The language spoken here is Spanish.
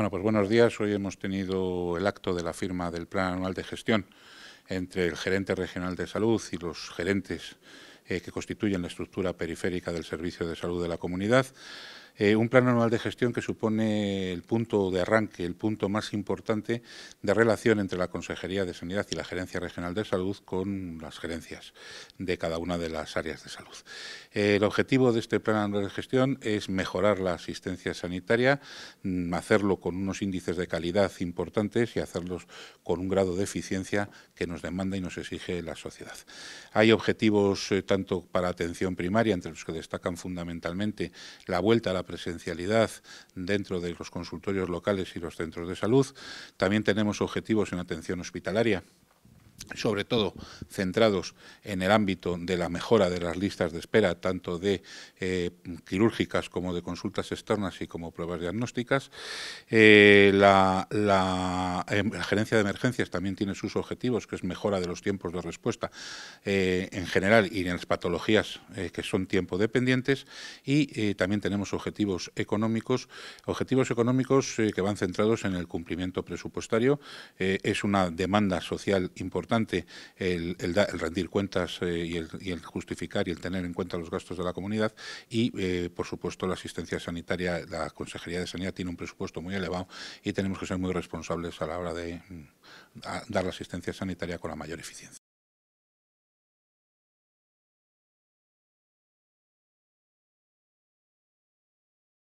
Bueno, pues buenos días. Hoy hemos tenido el acto de la firma del Plan Anual de Gestión entre el gerente regional de salud y los gerentes eh, que constituyen la estructura periférica del Servicio de Salud de la Comunidad. Eh, un plan anual de gestión que supone el punto de arranque, el punto más importante de relación entre la Consejería de Sanidad y la Gerencia Regional de Salud con las gerencias de cada una de las áreas de salud. Eh, el objetivo de este plan anual de gestión es mejorar la asistencia sanitaria, mm, hacerlo con unos índices de calidad importantes y hacerlos con un grado de eficiencia que nos demanda y nos exige la sociedad. Hay objetivos tanto para atención primaria, entre los que destacan fundamentalmente la vuelta a la presencialidad dentro de los consultorios locales y los centros de salud. También tenemos objetivos en atención hospitalaria sobre todo centrados en el ámbito de la mejora de las listas de espera, tanto de eh, quirúrgicas como de consultas externas y como pruebas diagnósticas. Eh, la, em, la, gerencia de emergencias también tiene sus objetivos, que es mejora de los tiempos de respuesta eh, en general y en las patologías que son tiempo dependientes. Y también tenemos objetivos económicos, objetivos económicos que van centrados en el cumplimiento presupuestario. es una demanda social importante importante el, el, rendir cuentas eh, y, el, justificar y el tener en cuenta los gastos de la comunidad y, eh, por supuesto, la asistencia sanitaria, la Consejería de Sanidad tiene un presupuesto muy elevado y tenemos que ser muy responsables a la hora de mm, dar la asistencia sanitaria con la mayor eficiencia.